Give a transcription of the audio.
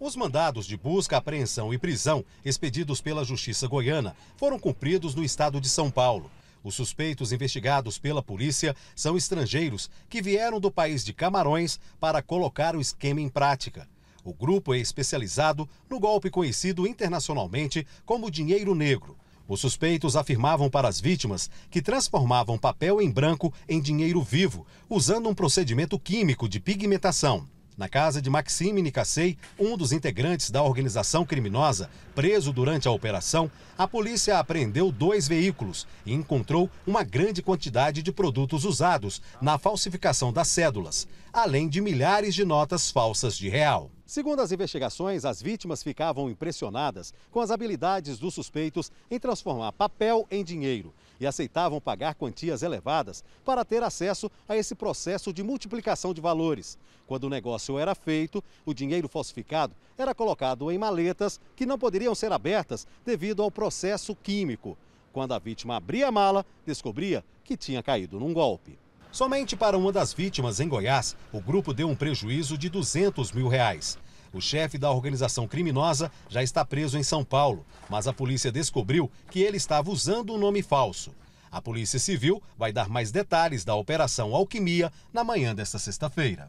Os mandados de busca, apreensão e prisão expedidos pela Justiça Goiana foram cumpridos no estado de São Paulo. Os suspeitos investigados pela polícia são estrangeiros que vieram do país de Camarões para colocar o esquema em prática. O grupo é especializado no golpe conhecido internacionalmente como dinheiro negro. Os suspeitos afirmavam para as vítimas que transformavam papel em branco em dinheiro vivo, usando um procedimento químico de pigmentação na casa de Maxime Nicassei, um dos integrantes da organização criminosa, preso durante a operação, a polícia apreendeu dois veículos e encontrou uma grande quantidade de produtos usados na falsificação das cédulas, além de milhares de notas falsas de real. Segundo as investigações, as vítimas ficavam impressionadas com as habilidades dos suspeitos em transformar papel em dinheiro e aceitavam pagar quantias elevadas para ter acesso a esse processo de multiplicação de valores. Quando o negócio era feito, o dinheiro falsificado era colocado em maletas que não poderiam ser abertas devido ao processo químico. Quando a vítima abria a mala, descobria que tinha caído num golpe. Somente para uma das vítimas em Goiás, o grupo deu um prejuízo de 200 mil reais. O chefe da organização criminosa já está preso em São Paulo, mas a polícia descobriu que ele estava usando um nome falso. A Polícia Civil vai dar mais detalhes da Operação Alquimia na manhã desta sexta-feira.